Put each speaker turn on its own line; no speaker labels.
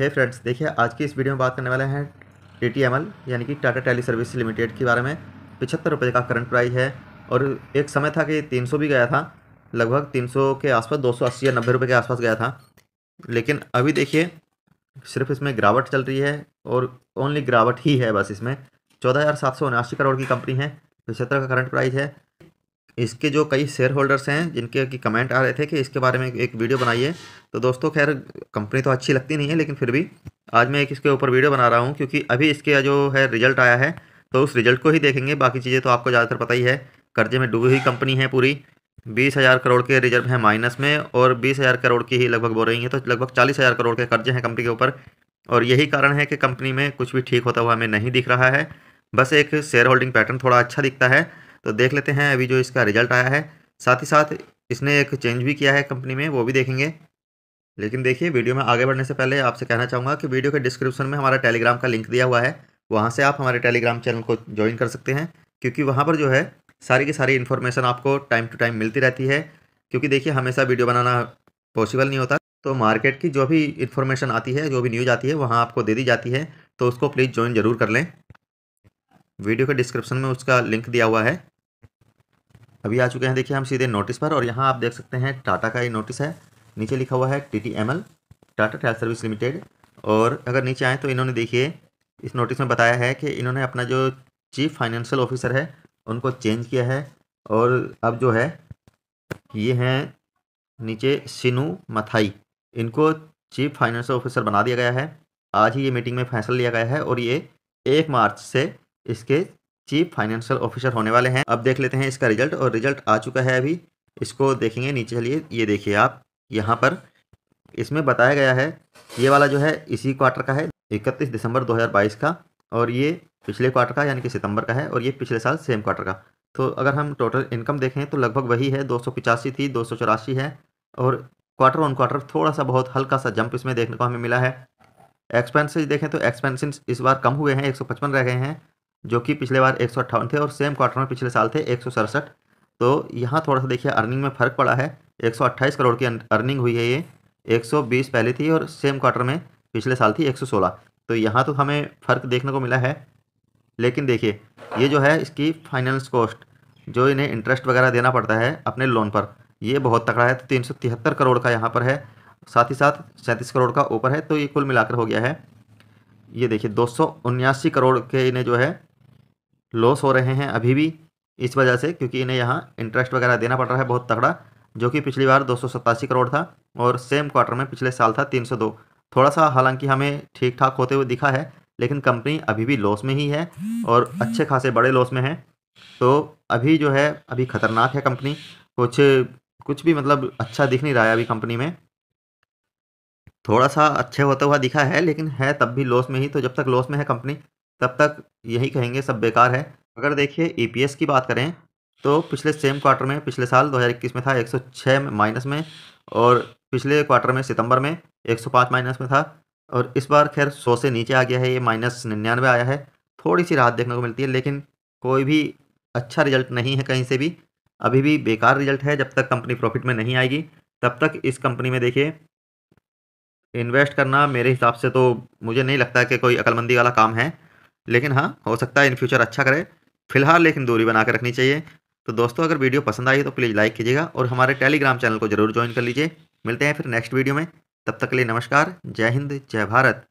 है फ्रेंड्स देखिए आज की इस वीडियो में बात करने वाले हैं टी टी एम एल यानी कि टाटा टेली सर्विस लिमिटेड के बारे में पिछहत्तर रुपये का करंट प्राइस है और एक समय था कि तीन सौ भी गया था लगभग तीन सौ के आसपास दो सौ अस्सी या नब्बे रुपये के आसपास गया था लेकिन अभी देखिए सिर्फ इसमें गिरावट चल रही है और ओनली गिरावट ही है बस इसमें चौदह हज़ार सात सौ उनासी करोड़ की कंपनी है पिछहत्तर का करंट प्राइज़ है इसके जो कई शेयर होल्डर्स हैं जिनके कि कमेंट आ रहे थे कि इसके बारे में एक वीडियो बनाइए तो दोस्तों खैर कंपनी तो अच्छी लगती नहीं है लेकिन फिर भी आज मैं एक इसके ऊपर वीडियो बना रहा हूँ क्योंकि अभी इसके जो है रिजल्ट आया है तो उस रिजल्ट को ही देखेंगे बाकी चीज़ें तो आपको ज़्यादातर पता ही है कर्जे में डूबी हुई कंपनी है पूरी बीस हज़ार करोड़ के रिजर्व हैं माइनस में और बीस हज़ार करोड़ की ही लगभग बो रही है तो लगभग चालीस हज़ार करोड़ के कर्जे हैं कंपनी के ऊपर और यही कारण है कि कंपनी में कुछ भी ठीक होता हुआ हमें नहीं दिख रहा है बस एक शेयर होल्डिंग पैटर्न थोड़ा अच्छा दिखता है तो देख लेते हैं अभी जो इसका रिजल्ट आया है साथ ही साथ इसने एक चेंज भी किया है कंपनी में वो भी देखेंगे लेकिन देखिए वीडियो में आगे बढ़ने से पहले आपसे कहना चाहूँगा कि वीडियो के डिस्क्रिप्शन में हमारा टेलीग्राम का लिंक दिया हुआ है वहाँ से आप हमारे टेलीग्राम चैनल को ज्वाइन कर सकते हैं क्योंकि वहाँ पर जो है सारी की सारी इन्फॉर्मेशन आपको टाइम टू टाइम मिलती रहती है क्योंकि देखिए हमेशा वीडियो बनाना पॉसिबल नहीं होता तो मार्केट की जो भी इन्फॉर्मेशन आती है जो भी न्यूज़ आती है वहाँ आपको दे दी जाती है तो उसको प्लीज़ ज्वाइन ज़रूर कर लें वीडियो के डिस्क्रिप्शन में उसका लिंक दिया हुआ है अभी आ चुके हैं देखिए हम सीधे नोटिस पर और यहाँ आप देख सकते हैं टाटा का ये नोटिस है नीचे लिखा हुआ है T T M L Tata trial service limited और अगर नीचे आएँ तो इन्होंने देखिए इस नोटिस में बताया है कि इन्होंने अपना जो चीफ फाइनेंशियल ऑफिसर है उनको चेंज किया है और अब जो है ये हैं नीचे सिनू मथाई इनको चीफ फाइनेंशियल ऑफिसर बना दिया गया है आज ही ये मीटिंग में फैसला लिया गया है और ये एक मार्च से इसके चीफ फाइनेंशियल ऑफिसर होने वाले हैं अब देख लेते हैं इसका रिजल्ट और रिजल्ट आ चुका है अभी इसको देखेंगे नीचे चलिए ये देखिए आप यहाँ पर इसमें बताया गया है ये वाला जो है इसी क्वार्टर का है इकतीस दिसंबर 2022 का और ये पिछले क्वार्टर का यानी कि सितंबर का है और ये पिछले साल सेम क्वार्टर का तो अगर हम टोटल इनकम देखें तो लगभग वही है दो थी दो है और क्वार्टर वन क्वार्टर थोड़ा सा बहुत हल्का सा जंप इसमें देखने को हमें मिला है एक्सपेंसिस देखें तो एक्सपेंसिस इस बार कम हुए हैं 155 रह गए हैं जो कि पिछले बार एक थे और सेम क्वार्टर में पिछले साल थे एक तो यहाँ थोड़ा सा देखिए अर्निंग में फ़र्क पड़ा है एक करोड़ की अर्निंग हुई है ये 120 पहले थी और सेम क्वार्टर में पिछले साल थी 116 तो यहाँ तो हमें फ़र्क देखने को मिला है लेकिन देखिए ये जो है इसकी फाइनेंस कॉस्ट जो इन्हें इंटरेस्ट वगैरह देना पड़ता है अपने लोन पर ये बहुत तकड़ा है तो तीन करोड़ का यहाँ पर है साथ ही साथ सैंतीस करोड़ का ऊपर है तो ये कुल मिलाकर हो गया है ये देखिए दो करोड़ के इन्हें जो है लॉस हो रहे हैं अभी भी इस वजह से क्योंकि इन्हें यहाँ इंटरेस्ट वगैरह देना पड़ रहा है बहुत तगड़ा जो कि पिछली बार दो करोड़ था और सेम क्वार्टर में पिछले साल था 302 थोड़ा सा हालांकि हमें ठीक ठाक होते हुए दिखा है लेकिन कंपनी अभी भी लॉस में ही है और अच्छे खासे बड़े लॉस में है तो अभी जो है अभी ख़तरनाक है कंपनी कुछ कुछ भी मतलब अच्छा दिख नहीं रहा है अभी कंपनी में थोड़ा सा अच्छे होता हुआ दिखा है लेकिन है तब भी लॉस में ही तो जब तक लॉस में है कंपनी तब तक यही कहेंगे सब बेकार है अगर देखिए ईपीएस की बात करें तो पिछले सेम क्वार्टर में पिछले साल 2021 में था 106 में माइनस में और पिछले क्वार्टर में सितंबर में 105 माइनस में था और इस बार खैर 100 से नीचे आ गया है ये माइनस निन्यानवे आया है थोड़ी सी राहत देखने को मिलती है लेकिन कोई भी अच्छा रिजल्ट नहीं है कहीं से भी अभी भी बेकार रिजल्ट है जब तक कंपनी प्रॉफिट में नहीं आएगी तब तक इस कंपनी में देखिए इन्वेस्ट करना मेरे हिसाब से तो मुझे नहीं लगता कि कोई अकलमंदी वाला काम है लेकिन हाँ हो सकता है इन फ्यूचर अच्छा करे फिलहाल लेकिन दूरी बना के रखनी चाहिए तो दोस्तों अगर वीडियो पसंद आई तो प्लीज़ लाइक कीजिएगा और हमारे टेलीग्राम चैनल को जरूर ज्वाइन कर लीजिए मिलते हैं फिर नेक्स्ट वीडियो में तब तक के लिए नमस्कार जय हिंद जय भारत